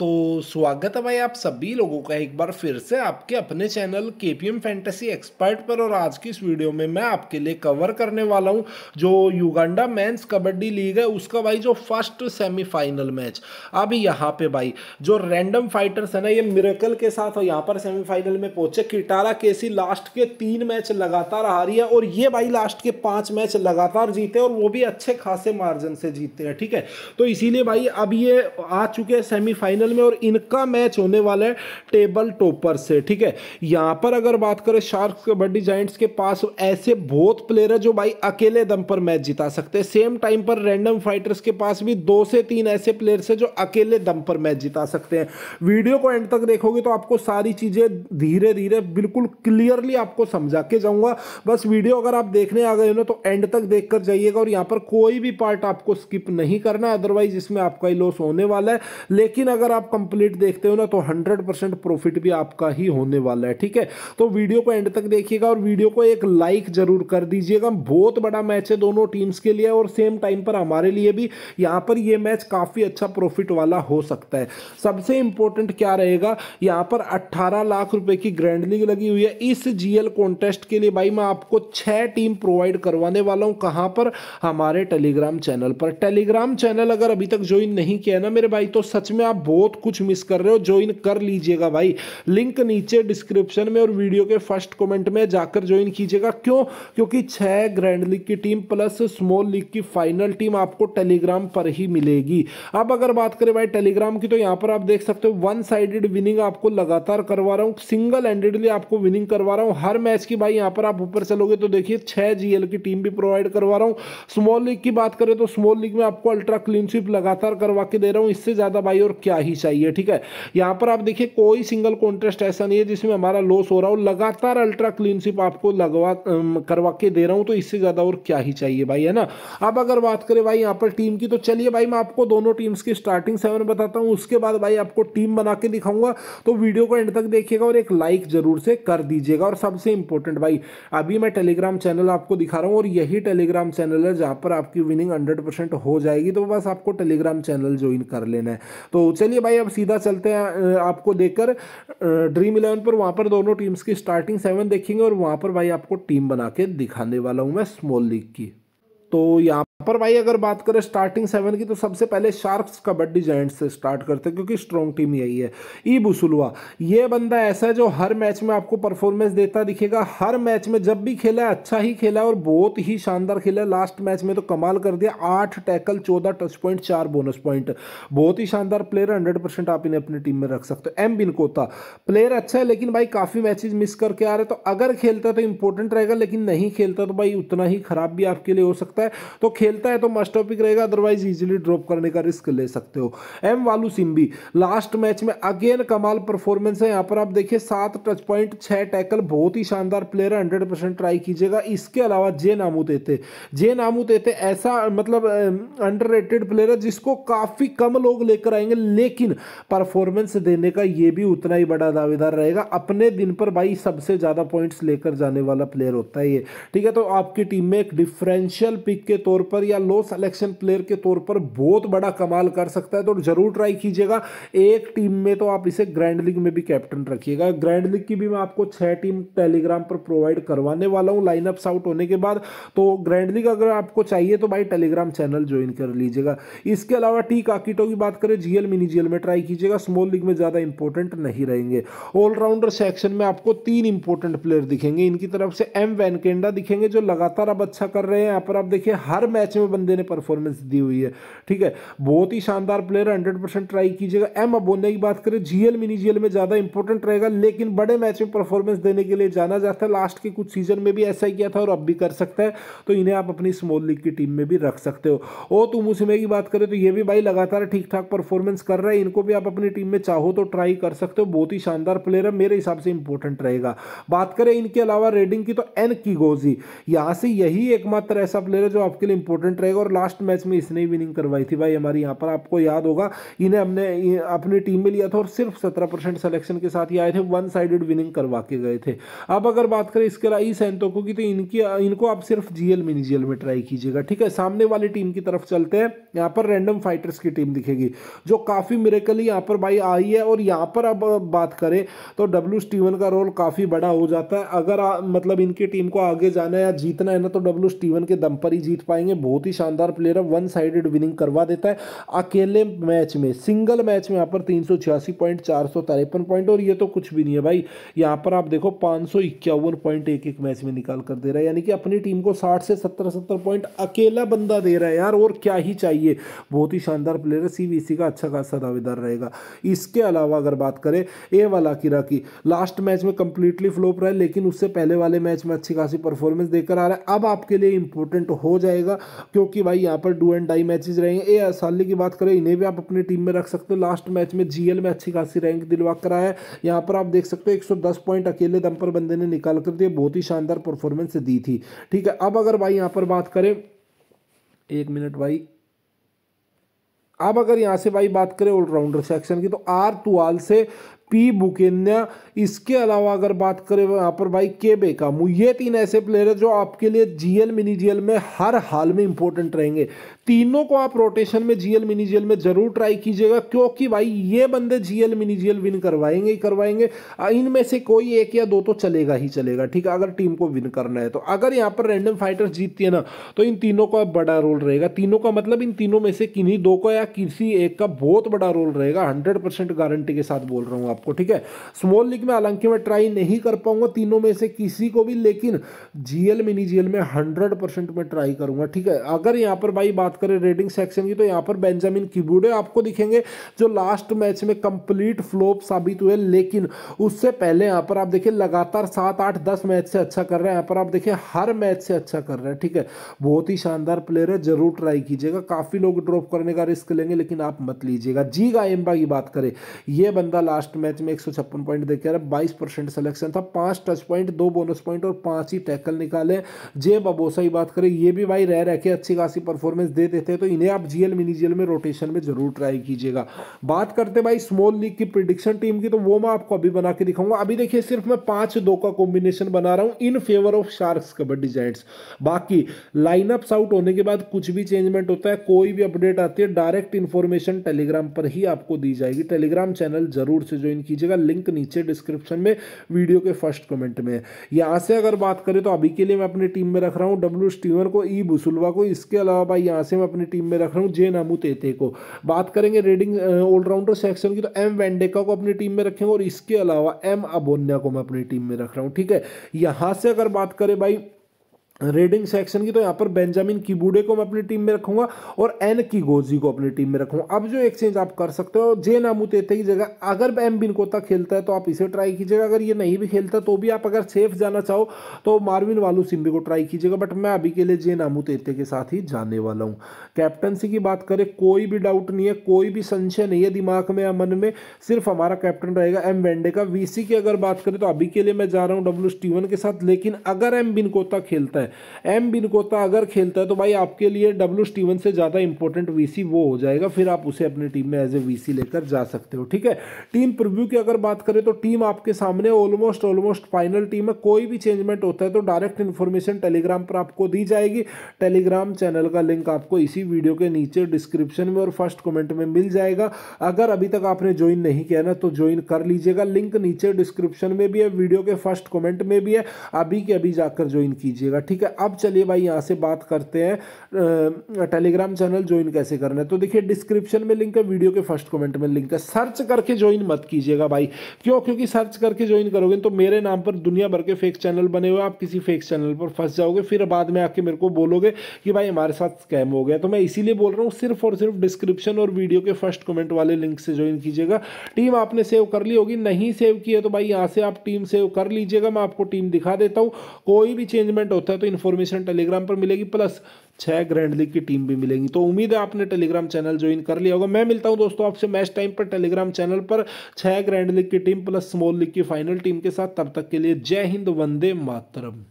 तो स्वागत है भाई आप सभी लोगों का एक बार फिर से आपके अपने चैनल के पी एम फैंटेसी एक्सपर्ट पर और आज की इस वीडियो में मैं आपके लिए कवर करने वाला हूं जो युगांडा मेंस कबड्डी लीग है उसका भाई जो फर्स्ट सेमीफाइनल मैच अब यहां पे भाई जो रैंडम फाइटर्स है ना ये मिरेकल के साथ और पर सेमीफाइनल में पहुंचे किटारा केसी लास्ट के तीन मैच लगातार हारी है और ये भाई लास्ट के पाँच मैच लगातार जीते और वो भी अच्छे खासे मार्जिन से जीतते हैं ठीक है तो इसीलिए भाई अब ये आ चुके हैं सेमीफाइनल फाइनल में और इनका मैच होने वाला है टेबल टॉपर से ठीक है यहां पर अगर बात करें शार्क कबड्डी जाइंट्स के पास ऐसे बहुत प्लेयर है जो भाई अकेले दम पर मैच जिता सकते हैं सेम टाइम पर रैंडम फाइटर्स के पास भी दो से तीन ऐसे प्लेयर्स है जो अकेले दम पर मैच जिता सकते हैं वीडियो को एंड तक देखोगे तो आपको सारी चीज़ें धीरे धीरे बिल्कुल क्लियरली आपको समझा के जाऊंगा बस वीडियो अगर आप देखने आ गए हो तो एंड तक देख जाइएगा और यहां पर कोई भी पार्ट आपको स्किप नहीं करना अदरवाइज इसमें आपका ही लॉस होने वाला है लेकिन अगर आप कंप्लीट देखते हो ना तो हंड्रेड परसेंट प्रॉफिट भी आपका ही होने वाला है ठीक है तो वीडियो को एंड तक देखिएगा और वीडियो को एक लाइक जरूर कर दीजिएगा बहुत बड़ा मैच है दोनों टीम्स के लिए और सेम टाइम पर हमारे लिए भी यहाँ पर यह मैच काफ़ी अच्छा प्रॉफिट वाला हो सकता है सबसे इंपॉर्टेंट क्या रहेगा यहाँ पर अट्ठारह लाख रुपए की ग्रैंड लीग लगी हुई है इस जीएल कॉन्टेस्ट के लिए भाई मैं आपको छह टीम प्रोवाइड करवाने वाला हूँ कहाँ पर हमारे टेलीग्राम चैनल पर टेलीग्राम चैनल अगर अभी तक ज्वाइन नहीं किया है ना मेरे भाई तो सच में आप बहुत बहुत कुछ मिस कर रहे हो ज्वाइन कर लीजिएगा भाई लिंक नीचे डिस्क्रिप्शन में और वीडियो के फर्स्ट कमेंट में जाकर ज्वाइन कीजिएगा क्यों क्योंकि छह ग्रैंड लीग की टीम प्लस स्मॉल लीग की फाइनल टीम आपको टेलीग्राम पर ही मिलेगी अब अगर बात करें भाई टेलीग्राम की तो यहां पर आप देख सकते हो वन साइडेड विनिंग आपको लगातार करवा रहा हूं सिंगल हैंडेडली आपको विनिंग करवा रहा हूं हर मैच की भाई यहां पर आप ऊपर चलोगे तो देखिए छह जीएल की टीम भी प्रोवाइड करवा रहा हूं स्मॉल लीग की बात करें तो स्मॉल लीग में आपको अल्ट्रा क्लीनशिप लगातार करवा के दे रहा हूं इससे ज़्यादा भाई और क्या ही ही चाहिए ठीक है यहाँ पर आप देखिए कोई सिंगल कॉन्ट्रेस्ट ऐसा नहीं है जिसमें हमारा लॉस हो रहा हो लगातार अल्ट्रा क्लीनशिप आपको लगवा करवा के दे रहा हूँ तो इससे ज़्यादा और क्या ही चाहिए भाई है ना अब अगर बात करें भाई यहाँ पर टीम की तो चलिए भाई मैं आपको दोनों टीम्स की स्टार्टिंग सेवन बताता हूँ उसके बाद भाई आपको टीम बना के दिखाऊंगा तो वीडियो को एंड तक देखिएगा और एक लाइक जरूर से कर दीजिएगा और सबसे इंपॉर्टेंट भाई अभी मैं टेलीग्राम चैनल आपको दिखा रहा हूँ और यही टेलीग्राम चैनल है जहाँ पर आपकी विनिंग हंड्रेड हो जाएगी तो बस आपको टेलीग्राम चैनल ज्वाइन कर लेना है तो चलिए चलिए भाई अब सीधा चलते हैं आपको देखकर ड्रीम इलेवन पर वहाँ पर दोनों टीम्स की स्टार्टिंग सेवन देखेंगे और वहाँ पर भाई आपको टीम बना के दिखाने वाला हूँ मैं स्मॉल लीग की तो यहाँ पर भाई अगर बात करें स्टार्टिंग सेवन की तो सबसे पहले शार्क्स कबड्डी जॉइंट से स्टार्ट करते हैं क्योंकि स्ट्रॉन्ग टीम यही है ई बुसुलवा ये बंदा ऐसा है जो हर मैच में आपको परफॉर्मेंस देता दिखेगा हर मैच में जब भी खेला है अच्छा ही खेला है और बहुत ही शानदार खेला है लास्ट मैच में तो कमाल कर दिया आठ टैकल चौदह टच पॉइंट चार बोनस पॉइंट बहुत ही शानदार प्लेयर हंड्रेड आप इन्हें अपनी टीम में रख सकते हो एम बिनकोता प्लेयर अच्छा है लेकिन भाई काफ़ी मैचेज मिस करके आ रहे तो अगर खेलता तो इंपॉर्टेंट रहेगा लेकिन नहीं खेलता तो भाई उतना ही खराब भी आपके लिए हो सकता है तो खेल खेलता है तो मस्ट टॉपिक रहेगा अदरवाइज इजिली ड्रॉप करने का रिस्क ले सकते हो एम वालू सिम्बी लास्ट मैच में अगेन कमाल परफॉर्मेंस है यहाँ पर आप देखिए सात टच पॉइंट छः टैकल बहुत ही शानदार प्लेयर है हंड्रेड परसेंट ट्राई कीजिएगा इसके अलावा जे नामू तेते जे नामू तेते ऐसा मतलब अंडर प्लेयर है जिसको काफ़ी कम लोग लेकर आएंगे लेकिन परफॉर्मेंस देने का ये भी उतना ही बड़ा दावेदार रहेगा अपने दिन पर भाई सबसे ज़्यादा पॉइंट्स लेकर जाने वाला प्लेयर होता है ये ठीक है तो आपकी टीम में एक डिफरेंशियल पिक के तौर पर पर या लो सेलेक्शन प्लेयर के तौर पर बहुत बड़ा कमाल कर सकता है तो जरूर ट्राई कीजिएगा एक टीम में तो आप इसे ग्रैंड लीग में भी कैप्टन रखिएगा ग्रैंड लीग की भी मैं आपको छह टीम टेलीग्राम पर प्रोवाइड करवाने वाला हूँ लाइनअप्स आउट होने के बाद तो ग्रैंड लीग अगर आपको चाहिए तो भाई टेलीग्राम चैनल ज्वाइन कर लीजिएगा इसके अलावा टी काकिटो की बात करें जीएल मिनी जीएल में ट्राई कीजिएगा स्मॉल लीग में ज़्यादा इंपॉर्टेंट नहीं रहेंगे ऑलराउंडर सेक्शन में आपको तीन इंपॉर्टेंट प्लेयर दिखेंगे इनकी तरफ से एम वैनकेंडा दिखेंगे जो लगातार अब अच्छा कर रहे हैं यहाँ पर आप देखिए हर मैच मैच में बंदे ने परफॉर्मेंस दी हुई है ठीक है बहुत ही शानदार प्लेयर हंड्रेड परसेंट ट्राई कीजिएगा एम अबोने की बात करें जीएल मिनी जीएल में ज़्यादा इंपॉर्टेंट रहेगा लेकिन बड़े मैच में परफॉर्मेंस देने के लिए जाना जाता है लास्ट के कुछ सीजन में भी ऐसा ही किया था और अब भी कर सकता है तो इन्हें आप अपनी स्मॉल लीग की टीम में भी रख सकते हो ओ तुम उसमें की बात करें तो ये भी भाई लगातार ठीक ठाक परफॉर्मेंस कर रहा है इनको भी आप अपनी टीम में चाहो तो ट्राई कर सकते हो बहुत ही शानदार प्लेयर है मेरे हिसाब से इंपॉर्टेंट रहेगा बात करें इनके अलावा रेडिंग की तो एन की गोजी यहां से यही एकमात्र ऐसा प्लेयर है जो आपके लिए इंपोर्टेंट इंपॉर्टेंट रहेगा और लास्ट मैच में इसने ही विनिंग करवाई थी भाई हमारी यहाँ पर आपको याद होगा इन्हें हमने अपनी टीम में लिया था और सिर्फ सत्रह परसेंट सलेक्शन के साथ ही आए थे वन साइडेड विनिंग करवा के गए थे अब अगर बात करें इसके अलावा ई सैंतोको की तो इनकी इनको आप सिर्फ जीएल मिनी जीएल में ट्राई कीजिएगा ठीक है सामने वाली टीम की तरफ चलते हैं यहाँ पर रैंडम फाइटर्स की टीम दिखेगी जो काफ़ी मेरेकली यहाँ पर भाई आई है और यहाँ पर अब बात करें तो डब्ल्यू स्टीवन का रोल काफ़ी बड़ा हो जाता है अगर आ, मतलब इनकी टीम को आगे जाना है या जीतना है ना तो डब्ल्यू स्टीवन के दम पर ही जीत पाएंगे बहुत ही शानदार प्लेयर है वन साइडेड विनिंग करवा देता है अकेले मैच में सिंगल मैच में यहाँ पर तीन सौ छियासी पॉइंट चार सौ तिरपन पॉइंट और ये तो कुछ भी नहीं है भाई यहाँ पर आप देखो पाँच सौ इक्यावन पॉइंट एक एक मैच में निकाल कर दे रहा है यानी कि अपनी टीम को साठ से सत्तर सत्तर पॉइंट अकेला बंदा दे रहा है यार और क्या ही चाहिए बहुत ही शानदार प्लेयर है सी का अच्छा खासा दावेदार रहेगा इसके अलावा अगर बात करें ए वाला किरा की लास्ट मैच में कंप्लीटली फ्लोप रहा है लेकिन उससे पहले वाले मैच में अच्छी खासी परफॉर्मेंस देकर आ रहा है अब आपके लिए इंपॉर्टेंट हो जाएगा क्योंकि भाई यहाँ पर डू एंड डाई मैचेज रहेंगे ए असाली की बात करें इन्हें भी आप अपनी टीम में रख सकते हो लास्ट मैच में जी में अच्छी खासी रैंक दिलवा करा है यहाँ पर आप देख सकते हो एक पॉइंट अकेले दम पर बंदे ने निकाल कर दिए बहुत ही शानदार परफॉर्मेंस दी थी ठीक है अब अगर भाई यहाँ पर बात करें एक मिनट भाई अब अगर यहाँ से भाई बात करें ऑलराउंडर सेक्शन की तो आर तुआल से पी बुकेन्या इसके अलावा अगर बात करें यहाँ पर भाई के मु ये तीन ऐसे प्लेयर हैं जो आपके लिए जीएल मिनी जीएल में हर हाल में इंपॉर्टेंट रहेंगे तीनों को आप रोटेशन में जीएल मिनी जीएल में जरूर ट्राई कीजिएगा क्योंकि भाई ये बंदे जीएल मिनी जीएल विन करवाएंगे ही करवाएंगे इनमें से कोई एक या दो तो चलेगा ही चलेगा ठीक है अगर टीम को विन करना है तो अगर यहाँ पर रैंडम फाइटर्स जीतती है ना तो इन तीनों का बड़ा रोल रहेगा तीनों का मतलब इन तीनों में से किन्हीं दो का या किसी एक का बहुत बड़ा रोल रहेगा हंड्रेड गारंटी के साथ बोल रहा हूँ आप आपको ठीक है स्मॉल लीग में हालांकि मैं ट्राई नहीं कर पाऊंगा तीनों में से किसी को भी लेकिन जीएल मिनी जीएल में हंड्रेड परसेंट में ट्राई करूंगा ठीक है अगर यहां पर भाई बात करें रेडिंग सेक्शन की तो यहां पर बेंजामिन किबूडे आपको दिखेंगे जो लास्ट मैच में कंप्लीट फ्लोप साबित हुए लेकिन उससे पहले यहां पर आप देखिए लगातार सात आठ दस मैच से अच्छा कर रहे हैं यहां पर आप देखिए हर मैच से अच्छा कर रहे हैं ठीक है बहुत ही शानदार प्लेयर है जरूर ट्राई कीजिएगा काफ़ी लोग ड्रॉप करने का रिस्क लेंगे लेकिन आप मत लीजिएगा जी गायम्बा की बात करें यह बंदा लास्ट मैच मैच में एक सौ छप्पन पॉइंट देखे अरे बाईस परसेंट सलेक्शन था पांच टच पॉइंट दो बोनस पॉइंट और पांच ही टैकल निकाले जे बबोसा ही बात करें ये भी भाई रह रह के अच्छी खासी परफॉर्मेंस दे देते हैं तो इन्हें आप जीएल मिनी जीएल में रोटेशन में जरूर ट्राई कीजिएगा बात करते भाई स्मॉल लीग की प्रिडिक्शन टीम की तो वो मैं आपको अभी बना के दिखाऊंगा अभी देखिए सिर्फ मैं पांच दो का कॉम्बिनेशन बना रहा हूँ in favour of sharks kabaddi giants बाकी लाइनअप्स आउट होने के बाद कुछ भी चेंजमेंट होता है कोई भी अपडेट आती है डायरेक्ट इन्फॉर्मेशन टेलीग्राम पर ही आपको दी जाएगी टेलीग्राम चैनल जरूर से ज्वाइन ज्वाइन कीजिएगा लिंक नीचे डिस्क्रिप्शन में वीडियो के फर्स्ट कमेंट में यहाँ से अगर बात करें तो अभी के लिए मैं अपनी टीम में रख रहा हूँ डब्ल्यू स्टीवर को ई e बुसुलवा को इसके अलावा भाई यहाँ से मैं अपनी टीम में रख रहा हूँ जे नामू तेते को बात करेंगे रेडिंग ऑलराउंडर सेक्शन की तो एम वेंडेका को अपनी टीम में रखेंगे और इसके अलावा एम अबोन्या को मैं अपनी टीम में रख रहा हूँ ठीक है यहाँ से अगर बात करें भाई रेडिंग सेक्शन की तो यहाँ पर बेंजामिन कीबूडे को मैं अपनी टीम में रखूंगा और एन की गोजी को अपनी टीम में रखूंगा अब जो एक्सचेंज आप कर सकते हो जे तेते की जगह अगर एम बिन कोता खेलता है तो आप इसे ट्राई कीजिएगा अगर ये नहीं भी खेलता तो भी आप अगर सेफ जाना चाहो तो मार्विन वालू सिम्बी को ट्राई कीजिएगा बट मैं अभी के लिए जे तेते के साथ ही जाने वाला हूँ कैप्टनसी की बात करें कोई भी डाउट नहीं है कोई भी संशय नहीं है दिमाग में या मन में सिर्फ हमारा कैप्टन रहेगा एम वेंडे का वीसी की अगर बात करें तो अभी के लिए मैं जा रहा हूँ डब्ल्यू स्टीवन के साथ लेकिन अगर एम बिन कोता खेलता है एम एम बिनकोता अगर खेलता है तो भाई आपके लिए डब्ल्यू स्टीवन से ज़्यादा इंपॉर्टेंट वीसी वो हो जाएगा फिर आप उसे अपनी टीम में एज ए वीसी लेकर जा सकते हो ठीक है टीम प्रिव्यू की अगर बात करें तो टीम आपके सामने ऑलमोस्ट ऑलमोस्ट फाइनल टीम है कोई भी चेंजमेंट होता है तो डायरेक्ट इन्फॉर्मेशन टेलीग्राम पर आपको दी जाएगी टेलीग्राम चैनल का लिंक आपको इसी वीडियो के नीचे डिस्क्रिप्शन में और फर्स्ट कमेंट में मिल जाएगा अगर अभी तक आपने ज्वाइन नहीं किया ना तो ज्वाइन कर लीजिएगा लिंक नीचे डिस्क्रिप्शन में भी है वीडियो के फर्स्ट कमेंट में भी है अभी के अभी जाकर ज्वाइन कीजिएगा ठीक ठीक है अब चलिए भाई यहाँ से बात करते हैं टेलीग्राम चैनल ज्वाइन कैसे करना है तो देखिए डिस्क्रिप्शन में लिंक है वीडियो के फर्स्ट कमेंट में लिंक है सर्च करके ज्वाइन मत कीजिएगा भाई क्यों क्योंकि सर्च करके ज्वाइन करोगे तो मेरे नाम पर दुनिया भर के फेक चैनल बने हुए आप किसी फेक चैनल पर फंस जाओगे फिर बाद में आके मेरे को बोलोगे कि भाई हमारे साथ स्कैम हो गया तो मैं इसीलिए बोल रहा हूँ सिर्फ और सिर्फ डिस्क्रिप्शन और वीडियो के फर्स्ट कमेंट वाले लिंक से ज्वाइन कीजिएगा टीम आपने सेव कर ली होगी नहीं सेव की है तो भाई यहाँ से आप टीम सेव कर लीजिएगा मैं आपको टीम दिखा देता हूँ कोई भी चेंजमेंट होता है तो इन्फॉर्मेशन टेलीग्राम पर मिलेगी प्लस छः ग्रैंड लीग की टीम भी मिलेगी तो उम्मीद है आपने टेलीग्राम चैनल ज्वाइन कर लिया होगा मैं मिलता हूँ दोस्तों आपसे मैच टाइम पर टेलीग्राम चैनल पर छः ग्रैंड लीग की टीम प्लस स्मॉल लीग की फाइनल टीम के साथ तब तक के लिए जय हिंद वंदे मातरम